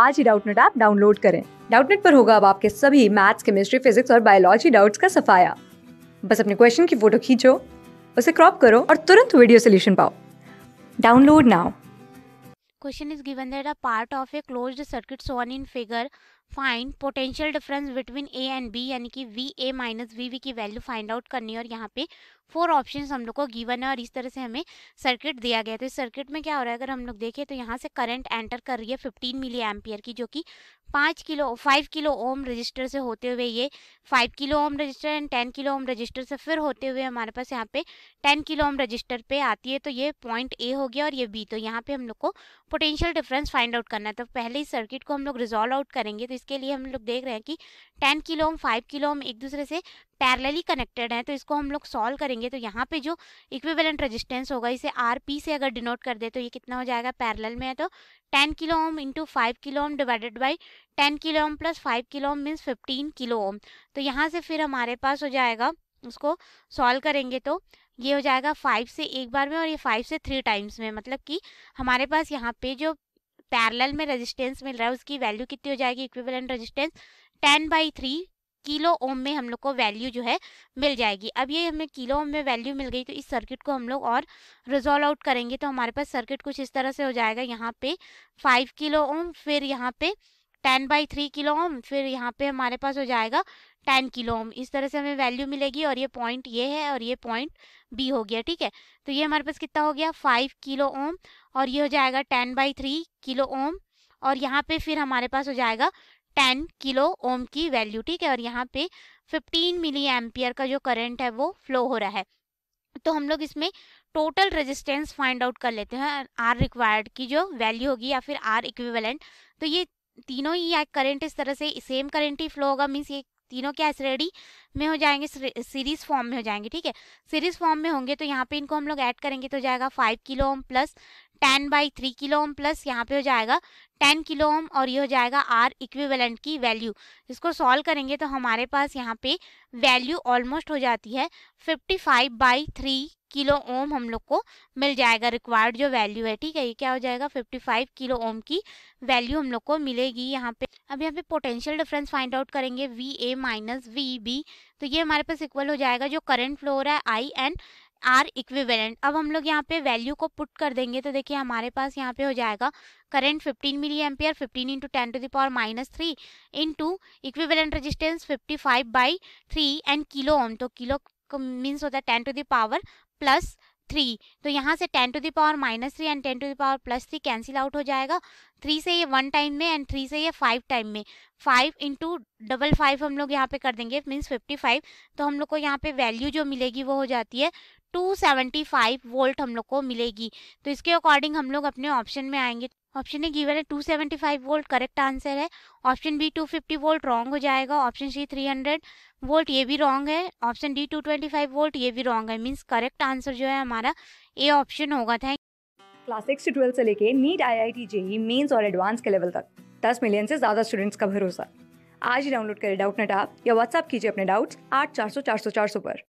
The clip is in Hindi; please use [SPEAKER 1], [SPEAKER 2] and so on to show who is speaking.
[SPEAKER 1] आज ही डाउटनेट ऐप डाउनलोड करें डाउटनेट पर होगा अब आपके सभी मैथ्स केमिस्ट्री फिजिक्स और बायोलॉजी डाउट्स का सफाया बस अपने क्वेश्चन की फोटो खींचो उसे क्रॉप करो और तुरंत वीडियो सोल्यूशन पाओ download now question is given that a part of a closed circuit shown in figure find potential difference between A and B यानी कि V A minus V V की वैल्यू फाइंड आउट करनी है और यहाँ पे फोर ऑप्शन हम लोग को गिवन है और इस तरह से हमें सर्किट दिया गया तो इस सर्किट में क्या हो रहा है अगर हम लोग देखें तो यहाँ से करंट एंटर कर रही है फिफ्टीन मिली एम्पियर की जो कि पाँच kilo five kilo ohm resistor से होते हुए ये five kilo ohm resistor and ten kilo ohm resistor से फिर होते हुए हमारे पास यहाँ पे टेन किलो ओम रजिस्टर पे आती है तो ये पॉइंट ए हो गया और ये बी तो यहाँ पे हम लोग को पोटेंशियल डिफरेंस फाइंड आउट करना है तो पहले इस सर्किट को हम लोग रिजॉल्व आउट करेंगे तो इसके लिए हम लोग देख रहे हैं कि ten kilo ohm five kilo ohm एक दूसरे से पैरेलली कनेक्टेड हैं तो इसको हम लोग सॉल्व करेंगे तो यहाँ पे जो इक्विवेलेंट रेजिस्टेंस होगा इसे आर पी से अगर डिनोट कर दे तो ये कितना हो जाएगा पैरेलल में है तो ten kilo ohm into five kilo ohm divided by ten kilo ohm plus five kilo ohm means fifteen kilo ohm तो यहाँ से फिर हमारे पास हो जाएगा उसको सॉल्व करेंगे तो ये हो जाएगा फाइव से एक बार में और ये फाइव से थ्री टाइम्स में मतलब कि हमारे पास यहाँ पे जो पैरेलल में रेजिस्टेंस मिल रहा है उसकी वैल्यू कितनी हो जाएगी equivalent resistance ten by three kilo ohm में हम लोग को वैल्यू जो है मिल जाएगी अब ये हमें किलो ओम में वैल्यू मिल गई तो इस सर्किट को हम लोग और रिजॉल्व आउट करेंगे तो हमारे पास सर्किट कुछ इस तरह से हो जाएगा यहाँ पे फाइव किलो ओम फिर यहाँ पे ten by three kilo ohm फिर यहाँ पे हमारे पास हो जाएगा टेन किलो ओम इस तरह से हमें वैल्यू मिलेगी और ये पॉइंट ये है और ये पॉइंट बी हो गया ठीक है तो ये हमारे पास कितना हो गया फाइव किलो ओम और ये हो जाएगा ten by three kilo ohm और यहाँ पे फिर हमारे पास हो जाएगा टेन किलो ओम की वैल्यू ठीक है और यहाँ पे फिफ्टीन मिली एम्पियर का जो करेंट है वो फ्लो हो रहा है तो हम लोग इसमें टोटल रेजिस्टेंस फाइंड आउट कर लेते हैं आर रिक्वायर्ड की जो वैल्यू होगी या फिर आर इक्विवेलेंट तो ये तीनों ही करंट इस तरह से सेम करंट ही फ्लो होगा मीन्स ये तीनों क्या श्रेणी में हो जाएंगे सीरीज फॉर्म में हो जाएंगे ठीक है सीरीज फॉर्म में होंगे तो यहाँ पे इनको हम लोग ऐड करेंगे तो जाएगा five kilo ohm plus ten by three kilo ohm plus यहाँ पे हो जाएगा टेन किलो ओम और ये हो जाएगा आर इक्विवेलेंट की वैल्यू इसको सॉल्व करेंगे तो हमारे पास यहाँ पे वैल्यू ऑलमोस्ट हो जाती है fifty five by three kilo ohm हम लोग को मिल जाएगा रिक्वायर्ड जो वैल्यू है ठीक है ये क्या हो जाएगा 55 किलो ओम की वैल्यू हम लोग को मिलेगी यहाँ पे अब यहाँ पे पोटेंशियल डिफरेंस फाइंड आउट करेंगे V A minus V B तो ये हमारे पास इक्वल हो जाएगा जो करंट फ्लो हो रहा है आई एन आर इक्विवेलेंट अब हम लोग यहाँ पे वैल्यू को पुट कर देंगे तो देखिए हमारे पास यहाँ पे हो जाएगा current 15 milli ampere 15 into ten to the power minus three into equivalent resistance 55 five by three and kilo ohm तो किलो मीन्स होता है ten to the power plus three तो यहाँ से ten to the power minus three and ten to the power plus three cancel out हो जाएगा थ्री से ये वन टाइम में एंड थ्री से ये फाइव टाइम में फाइव इंटू डबल फाइव हम लोग यहाँ पे कर देंगे मीन्स फिफ्टी फाइव तो हम लोग को यहाँ पे वैल्यू जो मिलेगी वो हो जाती है टू सेवेंटी फाइव वोल्ट हम लोग को मिलेगी तो इसके अकॉर्डिंग हम लोग अपने ऑप्शन में आएंगे ऑप्शन ए गिवन है 275 वोल्ट करेक्ट आंसर है ऑप्शन बी 250 वोल्ट रॉन्ग हो जाएगा ऑप्शन सी 300 वोल्ट ये भी रॉन्ग है ऑप्शन डी 225 वोल्ट ये भी रॉन्ग है मीन्स करेक्ट आंसर जो है हमारा ए ऑप्शन होगा थैंक क्लास सिक्स से ट्वेल्थ से लेके NEET I I T JEE mains और एडवांस के लेवल तक दस मिलियन से ज़्यादा स्टूडेंट्स का भरोसा आज ही डाउनलोड करें डाउट नेट आप या व्हाट्सअप कीजिए अपने डाउट्स आठ चार सौ चार सौ चार सौ पर